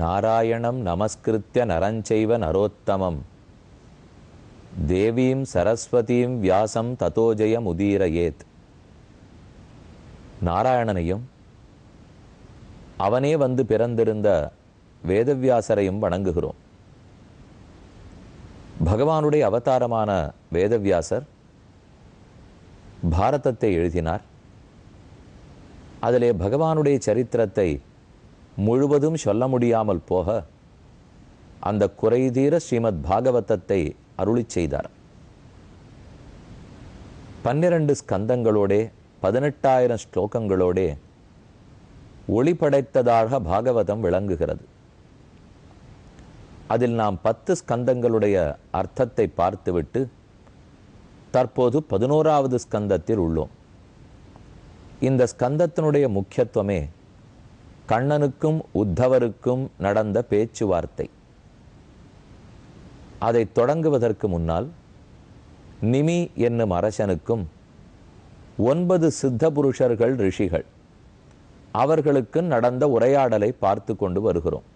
நாராயணம் நமஸ்கிருத்திய நரஞ்செய்வ நரோத்தமம் தேவீம் சரஸ்வதீம் வியாசம் ததோஜயம் உதீரயேத் நாராயணனையும் அவனே வந்து பிறந்திருந்த வேதவியாசரையும் வணங்குகிறோம் பகவானுடைய அவதாரமான வேதவியாசர் பாரதத்தை எழுதினார் அதிலே பகவானுடைய சரித்திரத்தை முழுவதும் சொல்ல முடியாமல் போக அந்த குறைதீர ஸ்ரீமத் பாகவதத்தை அருளி செய்தார் பன்னிரண்டு ஸ்கந்தங்களோடே பதினெட்டாயிரம் ஸ்லோகங்களோடே ஒளி படைத்ததாக பாகவதம் விளங்குகிறது அதில் நாம் பத்து ஸ்கந்தங்களுடைய அர்த்தத்தை பார்த்துவிட்டு தற்போது பதினோராவது ஸ்கந்தத்தில் உள்ளோம் இந்த ஸ்கந்தத்தினுடைய முக்கியத்துவமே கண்ணனுக்கும் உத்தவருக்கும் நடந்த பேச்சுவார்த்தை அதை தொடங்குவதற்கு முன்னால் நிமி என்னும் அரசனுக்கும் ஒன்பது சித்த புருஷர்கள் ரிஷிகள் அவர்களுக்கு நடந்த உரையாடலை பார்த்து கொண்டு வருகிறோம்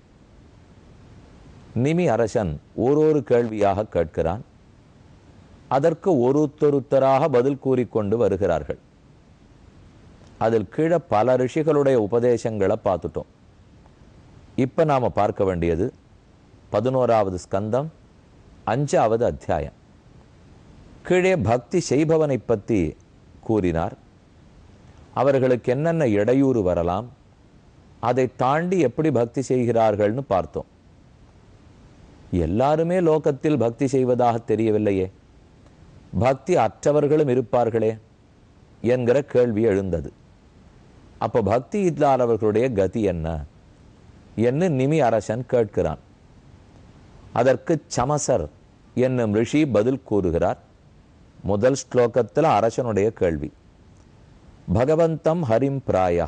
நிமி அரசன் ஒரு ஒரு கேள்வியாக கேட்கிறான் அதற்கு ஒருத்தொருத்தராக பதில் கூறிக்கொண்டு வருகிறார்கள் அதில் கீழே பல ரிஷிகளுடைய உபதேசங்களை பார்த்துட்டோம் இப்போ நாம் பார்க்க வேண்டியது பதினோராவது ஸ்கந்தம் அஞ்சாவது அத்தியாயம் கீழே பக்தி செய்பவனை பற்றி கூறினார் அவர்களுக்கு என்னென்ன இடையூறு வரலாம் அதை தாண்டி எப்படி பக்தி செய்கிறார்கள்னு பார்த்தோம் எல்லாருமே லோகத்தில் பக்தி செய்வதாக தெரியவில்லையே பக்தி அற்றவர்களும் இருப்பார்களே என்கிற கேள்வி எழுந்தது அப்போ பக்தி இல்லாதவர்களுடைய கதி என்ன என்று நிமி அரசன் கேட்கிறான் அதற்கு சமசர் என்னும் ரிஷி பதில் கூறுகிறார் முதல் ஸ்லோகத்தில் அரசனுடைய கேள்வி பகவந்தம் ஹரிம் பிராய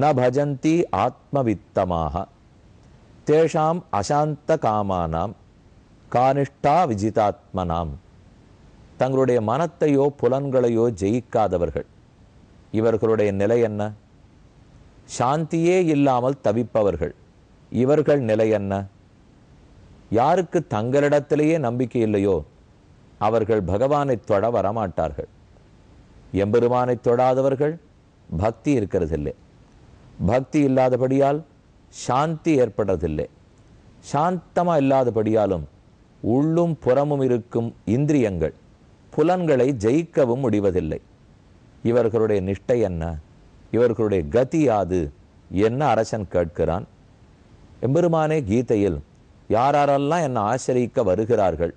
ந பஜந்தி ஆத்மவித்தமாக தேஷாம் அசாந்த காமானாம் கானிஷ்டா விஜிதாத்மனாம் தங்களுடைய மனத்தையோ புலன்களையோ ஜெயிக்காதவர்கள் இவர்களுடைய நிலை என்ன சாந்தியே இல்லாமல் தவிப்பவர்கள் இவர்கள் நிலை என்ன யாருக்கு தங்களிடத்திலேயே நம்பிக்கை இல்லையோ அவர்கள் பகவானை தொட வரமாட்டார்கள் எம்பெருமானை தொடாதவர்கள் பக்தி இருக்கிறதில்லை பக்தி இல்லாதபடியால் சாந்தி ஏற்படுறதில்லை சாந்தமாக இல்லாதபடியாலும் உள்ளும் புறமும் இருக்கும் இந்திரியங்கள் புலன்களை ஜெயிக்கவும் முடிவதில்லை இவர்களுடைய நிஷ்டை என்ன இவர்களுடைய கதி யாது என்ன அரசன் கேட்கிறான் எம்பெருமானே கீதையில் யாரெல்லாம் என்னை ஆசிரியிக்க வருகிறார்கள்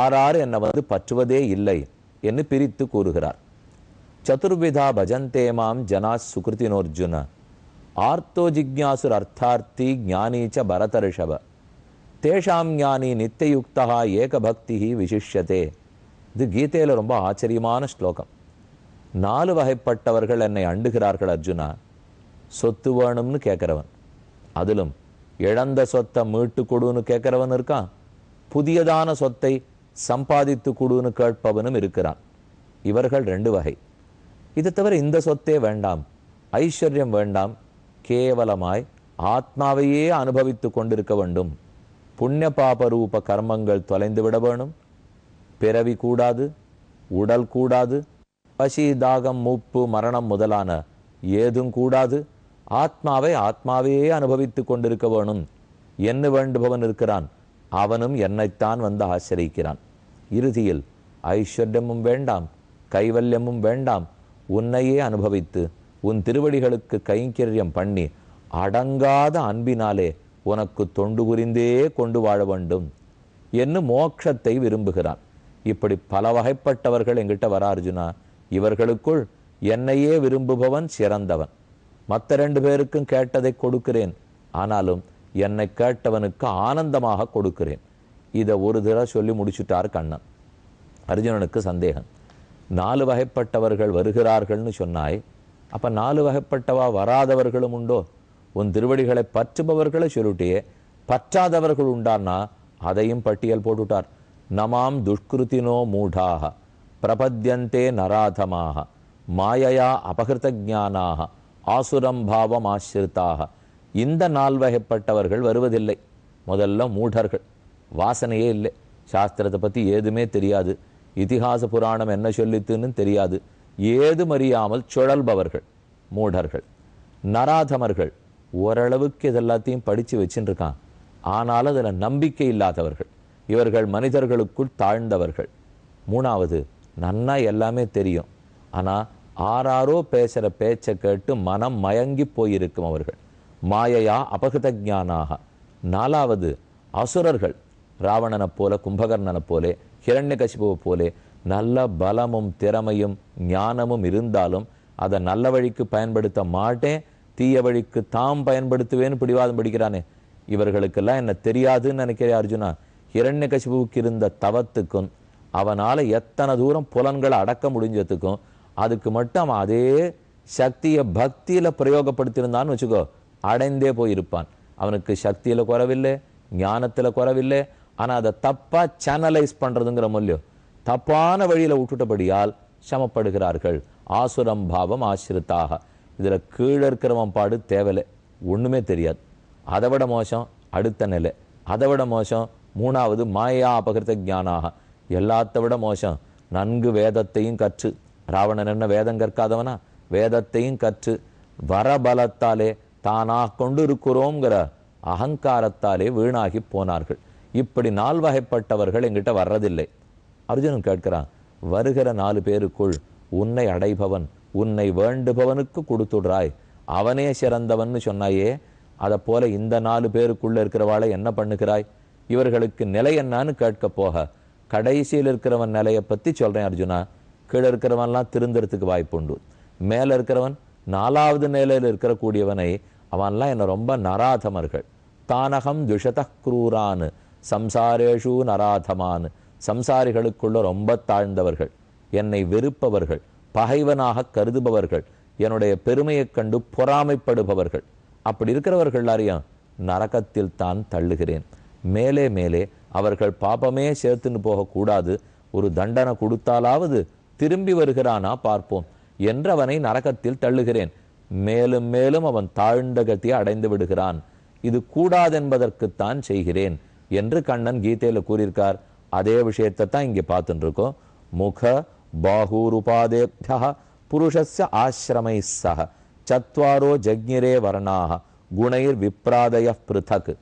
ஆறாறு என்னை வந்து பற்றுவதே இல்லை என்று பிரித்து கூறுகிறார் சதுர்விதா பஜந்தேமாம் ஜனா சுகிருத்தினோர்ஜுன ஆர்த்தோ ஜிக்ஞாசுர் அர்த்தார்த்தி ஞானீச்ச பரதரிஷப தேஷாம் ஞானி நித்தியுக்தா ஏகபக்தி விசிஷ்யதே இது கீதையில் ரொம்ப ஆச்சரியமான ஸ்லோகம் நாலு வகைப்பட்டவர்கள் என்னை அண்டுகிறார்கள் அர்ஜுனா சொத்து வேணும்னு கேட்குறவன் அதிலும் இழந்த சொத்தை மீட்டு கொடுன்னு கேட்குறவன் இருக்கான் புதியதான சொத்தை சம்பாதித்து கொடுன்னு கேட்பவனும் இருக்கிறான் இவர்கள் ரெண்டு வகை இதை தவிர இந்த சொத்தே வேண்டாம் ஐஸ்வர்யம் வேண்டாம் கேவலமாய் ஆத்மாவையே அனுபவித்து கொண்டிருக்க வேண்டும் புண்ணிய பாபரூப கர்மங்கள் தொலைந்து விட வேணும் பிறவி கூடாது உடல் கூடாது பசி தாகம் மூப்பு மரணம் முதலான ஏதும் கூடாது ஆத்மாவை ஆத்மாவையே அனுபவித்து கொண்டிருக்க வேணும் என்ன வேண்டுபவன் இருக்கிறான் அவனும் என்னைத்தான் வந்து ஆசிரியிக்கிறான் இறுதியில் ஐஸ்வர்யமும் வேண்டாம் கைவல்யமும் வேண்டாம் உன்னையே அனுபவித்து உன் திருவடிகளுக்கு கைங்கரியம் பண்ணி அடங்காத அன்பினாலே உனக்கு தொண்டு புரிந்தே கொண்டு வாழ வேண்டும் என்று மோட்சத்தை விரும்புகிறான் இப்படி பல வகைப்பட்டவர்கள் எங்கிட்ட வர அர்ஜுனா இவர்களுக்குள் என்னையே விரும்புபவன் சிறந்தவன் மற்ற ரெண்டு பேருக்கும் கேட்டதை கொடுக்கிறேன் ஆனாலும் என்னை கேட்டவனுக்கு ஆனந்தமாக கொடுக்கிறேன் இதை ஒரு தடவை சொல்லி முடிச்சுட்டார் கண்ணன் அர்ஜுனனுக்கு சந்தேகம் நாலு வகைப்பட்டவர்கள் வருகிறார்கள்னு சொன்னாய் அப்போ நாலு வகைப்பட்டவா வராதவர்களும் உண்டோ உன் திருவடிகளை பற்றுபவர்களை சொல்லிட்டே பற்றாதவர்கள் உண்டான்னா அதையும் பட்டியல் போட்டுவிட்டார் நமாம் துஷ்கிருத்தினோ மூடாக பிரபத்தியந்தே நராதமாக மாயையா அபகிருத்த ஜானாக பாவம் ஆசிரித்தாக இந்த நால்வகைப்பட்டவர்கள் வருவதில்லை முதல்ல மூடர்கள் வாசனையே இல்லை சாஸ்திரத்தை பற்றி ஏதுமே தெரியாது இதிகாச புராணம் என்ன சொல்லித்துன்னு தெரியாது அறியாமல் சுழல்பவர்கள் மூடர்கள் நராதமர்கள் ஓரளவுக்கு இதெல்லாத்தையும் படித்து வச்சுருக்கான் ஆனாலும் அதில் நம்பிக்கை இல்லாதவர்கள் இவர்கள் மனிதர்களுக்குள் தாழ்ந்தவர்கள் மூணாவது நன்னா எல்லாமே தெரியும் ஆனால் ஆறாரோ பேசுகிற பேச்சை கேட்டு மனம் மயங்கி போயிருக்கும் அவர்கள் மாயையா அபகத ஜானாக நாலாவது அசுரர்கள் ராவணனை போல கும்பகர்ணனை போலே ஹிரண்யகசிபுவை போலே நல்ல பலமும் திறமையும் ஞானமும் இருந்தாலும் அதை நல்ல வழிக்கு பயன்படுத்த மாட்டேன் தீய வழிக்கு தாம் பயன்படுத்துவேன்னு பிடிவாதம் பிடிக்கிறானே இவர்களுக்கெல்லாம் என்ன தெரியாதுன்னு நினைக்கிறேன் அர்ஜுனா இரண்ய கசிபுவுக்கு இருந்த தவத்துக்கும் அவனால் எத்தனை தூரம் புலன்களை அடக்க முடிஞ்சதுக்கும் அதுக்கு மட்டும் அவன் அதே சக்தியை பக்தியில் பிரயோகப்படுத்தியிருந்தான்னு வச்சுக்கோ அடைந்தே போயிருப்பான் அவனுக்கு சக்தியில் குறவில்லை ஞானத்தில் குறவில்லை ஆனால் அதை தப்பாக சேனலைஸ் பண்ணுறதுங்கிற மொழியோ தப்பான வழியில் விட்டுட்டபடியால் சமப்படுகிறார்கள் ஆசுரம் பாவம் ஆசிரித்தாக இதில் கீழே பாடு தேவையில்லை ஒன்றுமே தெரியாது அதை விட மோசம் அடுத்த நிலை அதை விட மோசம் மூணாவது மாயா அபகிருத்த ஜானாக எல்லாத்த விட மோசம் நன்கு வேதத்தையும் கற்று ராவணன் என்ன வேதம் கற்காதவனா வேதத்தையும் கற்று வரபலத்தாலே தானாக கொண்டு இருக்கிறோங்கிற அகங்காரத்தாலே வீணாகி போனார்கள் இப்படி நால்வகைப்பட்டவர்கள் எங்கிட்ட வர்றதில்லை அர்ஜுனன் கேட்கிறான் வருகிற நாலு பேருக்குள் உன்னை அடைபவன் உன்னை வேண்டுபவனுக்கு கொடுத்துடுறாய் அவனே சிறந்தவன்னு சொன்னாயே அதை போல இந்த நாலு பேருக்குள்ளே இருக்கிறவாளை என்ன பண்ணுகிறாய் இவர்களுக்கு நிலை என்னான்னு கேட்க போக கடைசியில் இருக்கிறவன் நிலையை பற்றி சொல்கிறேன் அர்ஜுனா கீழே இருக்கிறவன்லாம் திருந்துறதுக்கு வாய்ப்புண்டு மேலே இருக்கிறவன் நாலாவது நிலையில் இருக்கக்கூடியவனை அவன்லாம் என்னை ரொம்ப நராதமர்கள் தானகம் துஷத குரூரான் சம்சாரேஷு நராதமான் சம்சாரிகளுக்குள்ள ரொம்ப தாழ்ந்தவர்கள் என்னை வெறுப்பவர்கள் பகைவனாக கருதுபவர்கள் என்னுடைய பெருமையைக் கண்டு பொறாமைப்படுபவர்கள் அப்படி இருக்கிறவர்கள் எல்லாரையும் நரகத்தில் தான் தள்ளுகிறேன் மேலே மேலே அவர்கள் பாப்பமே சேர்த்துன்னு போகக்கூடாது ஒரு தண்டனை கொடுத்தாலாவது திரும்பி வருகிறானா பார்ப்போம் என்று அவனை நரகத்தில் தள்ளுகிறேன் மேலும் மேலும் அவன் தாழ்ந்த கத்தியை அடைந்து விடுகிறான் இது கூடாதென்பதற்குத்தான் செய்கிறேன் என்று கண்ணன் கீதையில் கூறியிருக்கார் அதே விஷயத்தை தான் இங்கே பார்த்துட்டுருக்கோம் முக பாகூருபாதேபியா புருஷஸ்ய ஆசிரமை சக சத்வாரோ ஜக்ஞிரே வர்ணாக குணைர் விப்ராதய பிருதக்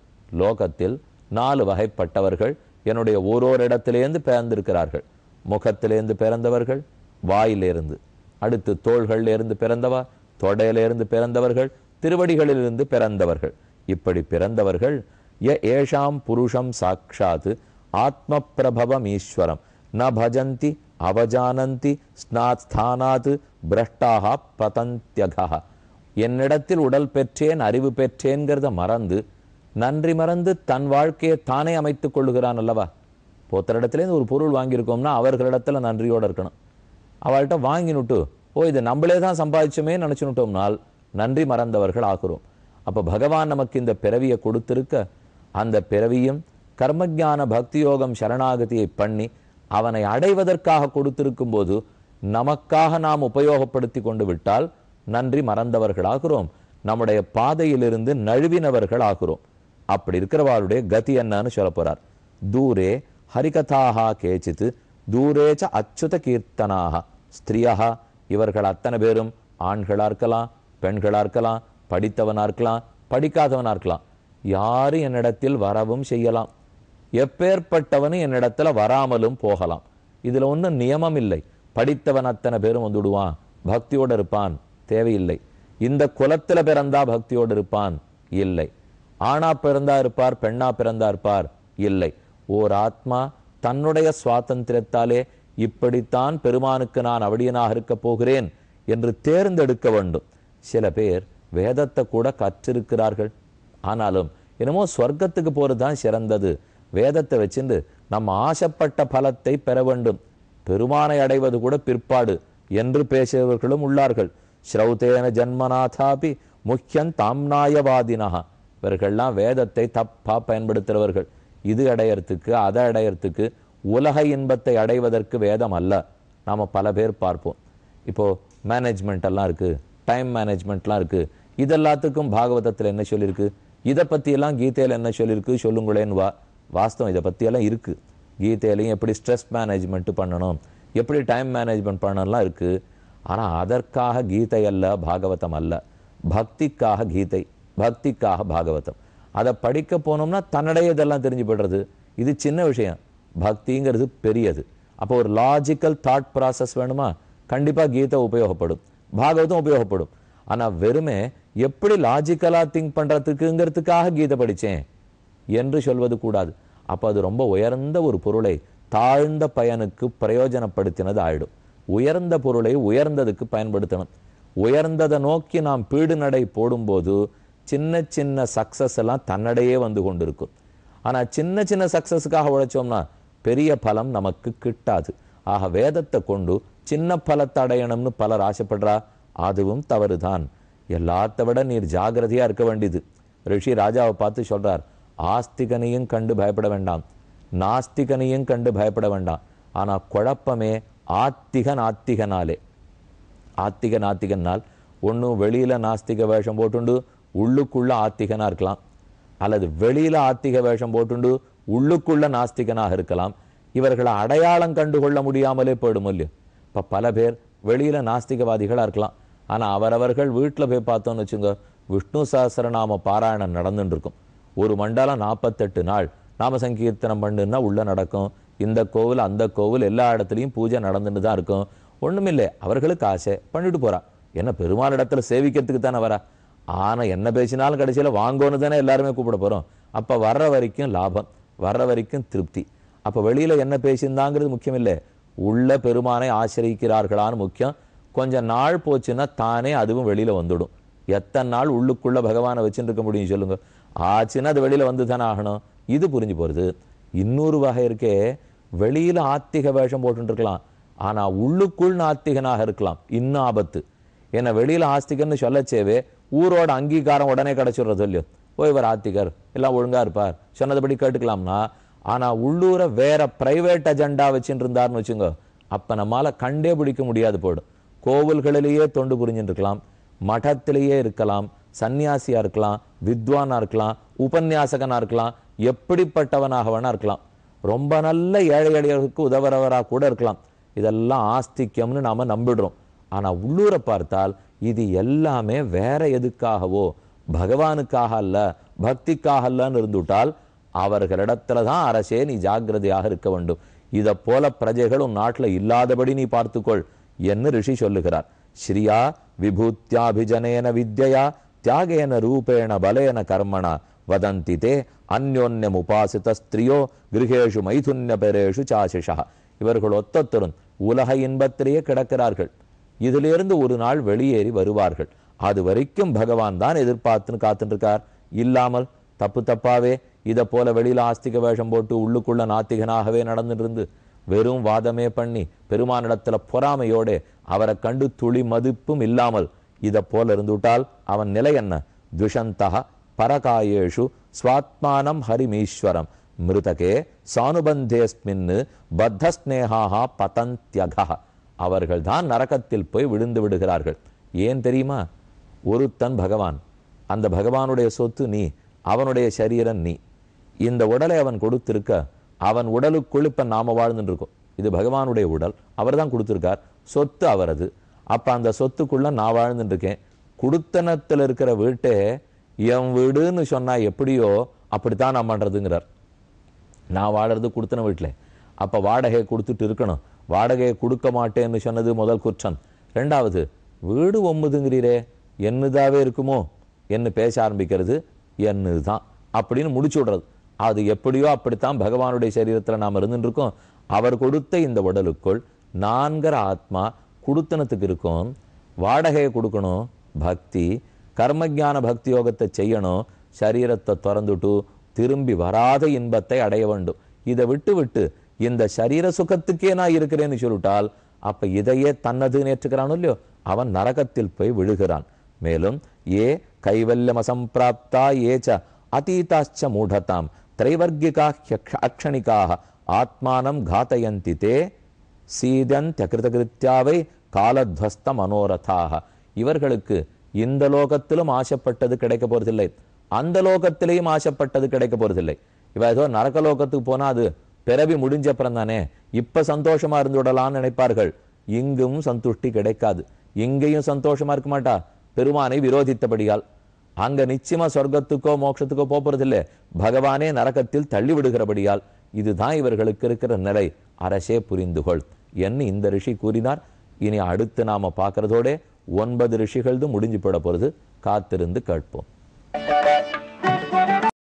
லோகத்தில் நாலு வகைப்பட்டவர்கள் என்னுடைய ஓரோரு இடத்திலேருந்து பிறந்திருக்கிறார்கள் முகத்திலேருந்து பிறந்தவர்கள் வாயிலிருந்து அடுத்து தோள்களிலிருந்து பிறந்தவா தொடையிலிருந்து பிறந்தவர்கள் திருவடிகளிலிருந்து பிறந்தவர்கள் இப்படி பிறந்தவர்கள் ஏஷாம் புருஷம் சாட்சாத்து ஆத்ம பிரபவம் ஈஸ்வரம் ந பஜந்தி அவஜானந்தி ஸ்நாத் ஸ்தானாத் பிரஷ்டாக பதந்தியக என்னிடத்தில் உடல் பெற்றேன் அறிவு பெற்றேன்கிறத மறந்து நன்றி மறந்து தன் வாழ்க்கையை தானே அமைத்துக் கொள்ளுகிறான் அல்லவா ஒருத்தரிடத்துலேருந்து ஒரு பொருள் வாங்கியிருக்கோம்னா அவர்களிடத்தில் நன்றியோடு இருக்கணும் அவள்கிட்ட வாங்கினுட்டு ஓ இது நம்மளே தான் சம்பாதிச்சோமே நினச்சினுட்டோம்னால் நன்றி மறந்தவர்கள் ஆகிறோம் அப்போ பகவான் நமக்கு இந்த பிறவியை கொடுத்துருக்க அந்த பிறவியும் கர்மஜான பக்தியோகம் சரணாகதியை பண்ணி அவனை அடைவதற்காக கொடுத்திருக்கும் போது நமக்காக நாம் உபயோகப்படுத்தி கொண்டு விட்டால் நன்றி மறந்தவர்களாகிறோம் நம்முடைய பாதையிலிருந்து நழுவினவர்கள் ஆகிறோம் அப்படி இருக்கிறவாருடைய கதி என்னன்னு சொல்ல போறார் தூரே ஹரிகதாக கேச்சித்து தூரேச்ச அச்சுத கீர்த்தனாக ஸ்திரியாக இவர்கள் அத்தனை பேரும் ஆண்களாக இருக்கலாம் பெண்களாக இருக்கலாம் படித்தவனாக இருக்கலாம் படிக்காதவனாக இருக்கலாம் யாரும் என்னிடத்தில் வரவும் செய்யலாம் எப்பேற்பட்டவனு என்னிடத்துல வராமலும் போகலாம் இதில் ஒன்றும் நியமம் இல்லை படித்தவன் அத்தனை பேரும் வந்துடுவான் பக்தியோடு இருப்பான் தேவையில்லை இந்த குலத்தில் பிறந்தா பக்தியோடு இருப்பான் இல்லை ஆணா பிறந்தா இருப்பார் பெண்ணா பிறந்தா இருப்பார் இல்லை ஓர் ஆத்மா தன்னுடைய சுவாதந்திரத்தாலே இப்படித்தான் பெருமானுக்கு நான் அவடியனாக இருக்க போகிறேன் என்று தேர்ந்தெடுக்க வேண்டும் சில பேர் வேதத்தை கூட கற்றிருக்கிறார்கள் ஆனாலும் என்னமோ சொர்க்கத்துக்கு போகிறது தான் சிறந்தது வேதத்தை வச்சிருந்து நம்ம ஆசைப்பட்ட பலத்தை பெற வேண்டும் பெருமானை அடைவது கூட பிற்பாடு என்று பேசியவர்களும் உள்ளார்கள் ஸ்ரௌதேன ஜன்மநாதாபி முக்கியம் தாம்நாயவாதினா இவர்கள்லாம் வேதத்தை தப்பாக பயன்படுத்துகிறவர்கள் இது அடையறதுக்கு அதை அடையறதுக்கு உலக இன்பத்தை அடைவதற்கு வேதம் அல்ல நாம் பல பேர் பார்ப்போம் இப்போது மேனேஜ்மெண்ட்டெல்லாம் இருக்குது டைம் மேனேஜ்மெண்ட்லாம் இருக்குது இதெல்லாத்துக்கும் பாகவதத்தில் என்ன சொல்லியிருக்கு இதை பற்றியெல்லாம் கீதையில் என்ன சொல்லியிருக்கு வா வாஸ்தவம் இதை பற்றியெல்லாம் இருக்குது கீதையிலையும் எப்படி ஸ்ட்ரெஸ் மேனேஜ்மெண்ட்டு பண்ணணும் எப்படி டைம் மேனேஜ்மெண்ட் பண்ணலாம் இருக்குது ஆனால் அதற்காக கீதை அல்ல பாகவதம் அல்ல பக்திக்காக கீதை பக்திக்காக பாகவதம் அதை படிக்க போனோம்னா தன்னுடைய இதெல்லாம் தெரிஞ்சு போடுறது இது சின்ன விஷயம் பக்திங்கிறது பெரியது அப்போ ஒரு லாஜிக்கல் தாட் ப்ராசஸ் வேணுமா கண்டிப்பாக கீதை உபயோகப்படும் பாகவதம் உபயோகப்படும் ஆனால் வெறுமே எப்படி லாஜிக்கலாக திங்க் பண்ணுறதுக்குங்கிறதுக்காக கீதை படித்தேன் என்று சொல்வது கூடாது அப்போ அது ரொம்ப உயர்ந்த ஒரு பொருளை தாழ்ந்த பயனுக்கு பிரயோஜனப்படுத்தினது ஆயிடும் உயர்ந்த பொருளை உயர்ந்ததுக்கு பயன்படுத்தணும் உயர்ந்ததை நோக்கி நாம் பீடுநடை போடும்போது சின்ன சின்ன சக்ஸஸ் எல்லாம் தன்னடையே வந்து கொண்டிருக்கும் ஆனால் சின்ன சின்ன சக்ஸஸுக்காக உழைச்சோம்னா பெரிய பலம் நமக்கு கிட்டாது ஆக வேதத்தை கொண்டு சின்ன பலத்தை அடையணும்னு பலர் ஆசைப்படுறா அதுவும் தவறுதான் எல்லாத்த விட நீர் ஜாகிரதையாக இருக்க வேண்டியது ரிஷி ராஜாவை பார்த்து சொல்கிறார் ஆஸ்திகனையும் கண்டு பயப்பட வேண்டாம் நாஸ்திகனையும் கண்டு பயப்பட வேண்டாம் ஆனால் குழப்பமே ஆத்திகன் ஆத்திகனாலே ஆத்திகன் ஆத்திகனால் ஒன்றும் வெளியில் நாஸ்திக வேஷம் போட்டுண்டு உள்ளுக்குள்ளே ஆத்திகனாக இருக்கலாம் அல்லது வெளியில் ஆத்திக வேஷம் போட்டுண்டு உள்ளுக்குள்ளே நாஸ்திகனாக இருக்கலாம் இவர்களை அடையாளம் கண்டுகொள்ள முடியாமலே போயிடும் இல்லையோ இப்போ பல பேர் வெளியில் நாஸ்திகவாதிகளாக இருக்கலாம் ஆனால் அவரவர்கள் வீட்டில் போய் பார்த்தோன்னு வச்சுங்க விஷ்ணு சாஸ்திரநாம பாராயணம் நடந்துட்டு இருக்கும் ஒரு மண்டலம் நாற்பத்தெட்டு நாள் நாம சங்கீர்த்தனம் பண்ணுன்னா உள்ளே நடக்கும் இந்த கோவில் அந்த கோவில் எல்லா இடத்துலையும் பூஜை நடந்துட்டு தான் இருக்கும் ஒன்றுமில்லை அவர்களுக்கு ஆசை பண்ணிட்டு போகிறா என்ன பெருமாள் இடத்துல சேவிக்கிறதுக்கு தானே வரா ஆனால் என்ன பேசினாலும் கடைசியில் வாங்கோன்னு தானே எல்லாருமே கூப்பிட போகிறோம் அப்போ வர்ற வரைக்கும் லாபம் வர்ற வரைக்கும் திருப்தி அப்போ வெளியில் என்ன பேசியிருந்தாங்கிறது முக்கியம் இல்லை உள்ள பெருமானை ஆசிரியிக்கிறார்களான்னு முக்கியம் கொஞ்சம் நாள் போச்சுன்னா தானே அதுவும் வெளியில் வந்துடும் எத்தனை நாள் உள்ளுக்குள்ளே பகவானை வச்சுட்டு இருக்க முடியும் சொல்லுங்கள் ஆச்சுன்னா அது வெளியில் வந்து தானே ஆகணும் இது புரிஞ்சு போகிறது இன்னொரு வகை இருக்கே வெளியில் ஆத்திக வேஷம் போட்டுருக்கலாம் ஆனால் உள்ளுக்குள் நாத்திகனாக இருக்கலாம் இன்னும் ஆபத்து ஏன்னா வெளியில் ஆஸ்திகன்னு சொல்லச்சேவே ஊரோட அங்கீகாரம் உடனே கிடச்சிடுறது இல்லையோ ஓ இவர் ஆத்திகர் எல்லாம் ஒழுங்காக இருப்பார் சொன்னதுபடி கேட்டுக்கலாம்னா ஆனால் உள்ளூரை வேற பிரைவேட் அஜெண்டா வச்சுட்டு இருந்தார்னு வச்சுங்க அப்போ நம்மளால் கண்டே பிடிக்க முடியாது போடும் கோவில்களிலேயே தொண்டு புரிஞ்சுட்டு இருக்கலாம் மடத்திலேயே இருக்கலாம் சந்நியாசியாக இருக்கலாம் வித்வானாக இருக்கலாம் உபன்யாசகனாக இருக்கலாம் எப்படிப்பட்டவனாக வேணா இருக்கலாம் ரொம்ப நல்ல ஏழை எளியவர்களுக்கு உதவுறவராக கூட இருக்கலாம் இதெல்லாம் ஆஸ்திக்கம்னு நாம் நம்பிடுறோம் ஆனால் உள்ளூரை பார்த்தால் இது எல்லாமே வேற எதுக்காகவோ பகவானுக்காக அல்ல பக்திக்காக அல்லன்னு இருந்துவிட்டால் அவர்களிடத்துல தான் அரசே நீ ஜாகிரதையாக இருக்க வேண்டும் இதை போல உன் நாட்டில் இல்லாதபடி நீ பார்த்துக்கொள் என்று ரிஷி சொல்லுகிறார் ஸ்ரீயா விபூத்தியாபிஜனேன வித்யா தியாகேன ரூபேண ರೂಪೇಣ கர்மண வதந்தி தே ತೇ உபாசித ஸ்திரியோ கிரகேஷு மைதுன்ய பெரேஷு சாசிஷா இவர்கள் ஒத்தத்தரும் உலக இன்பத்திலேயே கிடக்கிறார்கள் இதிலிருந்து ஒரு நாள் வெளியேறி வருவார்கள் அது வரைக்கும் பகவான் தான் எதிர்பார்த்துன்னு காத்துருக்கார் இல்லாமல் தப்பு தப்பாவே இதை போல வெளியில் ஆஸ்திக வேஷம் போட்டு உள்ளுக்குள்ள நாத்திகனாகவே நடந்துருந்து வெறும் வாதமே பண்ணி பெருமானிடத்தில் பொறாமையோடே அவரை கண்டு துளி மதிப்பும் இல்லாமல் இதை போல இருந்துவிட்டால் அவன் நிலை என்ன துஷந்தக பரகாயேஷு ஸ்வாத்மானம் ஹரிமீஸ்வரம் மிருதகே சானுபந்தேஸ்மின்னு பத்தஸ்னேகாக பதந்தியக அவர்கள் தான் நரக்கத்தில் போய் விழுந்து விடுகிறார்கள் ஏன் தெரியுமா ஒருத்தன் பகவான் அந்த பகவானுடைய சொத்து நீ அவனுடைய சரீரம் நீ இந்த உடலை அவன் கொடுத்திருக்க அவன் உடலுக்குள் இப்போ நாம வாழ்ந்துட்டு இருக்கோம் இது பகவானுடைய உடல் அவர் தான் கொடுத்துருக்கார் சொத்து அவரது அப்போ அந்த சொத்துக்குள்ளே நான் வாழ்ந்துட்டுருக்கேன் குடுத்தனத்தில் இருக்கிற வீட்டை என் வீடுன்னு சொன்னால் எப்படியோ அப்படித்தான் நான் பண்ணுறதுங்கிறார் நான் வாழறது கொடுத்தன வீட்டில் அப்போ வாடகையை கொடுத்துட்டு இருக்கணும் வாடகையை கொடுக்க மாட்டேன்னு சொன்னது முதல் குற்றம் ரெண்டாவது வீடு ஒம்புதுங்கிறீரே என்னதாவே இருக்குமோ என்ன பேச ஆரம்பிக்கிறது என்னது தான் அப்படின்னு முடிச்சு விடுறது அது எப்படியோ அப்படித்தான் பகவானுடைய சரீரத்தில் நாம் இருந்துட்டுருக்கோம் அவர் கொடுத்த இந்த உடலுக்குள் நான்கிற ஆத்மா குடுத்தனத்துக்கு இருக்கும் வாடகையை கொடுக்கணும் பக்தி கர்மஜான பக்தி யோகத்தை செய்யணும் சரீரத்தை திறந்துட்டு திரும்பி வராத இன்பத்தை அடைய வேண்டும் இதை விட்டு விட்டு இந்த சரீர சுகத்துக்கே நான் இருக்கிறேன்னு சொல்லிட்டால் அப்ப இதையே தன்னது ஏற்றுக்கிறானோ இல்லையோ அவன் நரகத்தில் போய் விழுகிறான் மேலும் ஏ கைவல்யம் அசம்பிராப்தா ஏச்ச அதீதாச்ச மூடதாம் திரைவர்கிகா அக்ஷணிக்காக ஆத்மானம் காத்தயந்தி தே சீதன் தியகிருதகிருத்தியாவை காலத்வஸ்த மனோரதாக இவர்களுக்கு இந்த லோகத்திலும் ஆசைப்பட்டது கிடைக்க போறதில்லை அந்த லோகத்திலையும் ஆசைப்பட்டது கிடைக்க போறதில்லை இவ ஏதோ நரக்க லோகத்துக்கு போனா அது பிறவி முடிஞ்ச அப்புறம் தானே இப்ப சந்தோஷமா இருந்து விடலாம்னு நினைப்பார்கள் இங்கும் சந்துஷ்டி கிடைக்காது இங்கேயும் சந்தோஷமா இருக்க மாட்டா பெருமானை விரோதித்தபடியால் அங்க நிச்சயமா சொர்க்கத்துக்கோ மோட்சத்துக்கோ போறதில்லை பகவானே நரக்கத்தில் தள்ளி விடுகிறபடியால் இதுதான் இவர்களுக்கு இருக்கிற நிலை அரசே புரிந்துகொள் என்று இந்த ரிஷி கூறினார் இனி அடுத்து நாம பார்க்குறதோட ஒன்பது ரிஷிகள்தும் முடிஞ்சு போட போறது காத்திருந்து கேட்போம்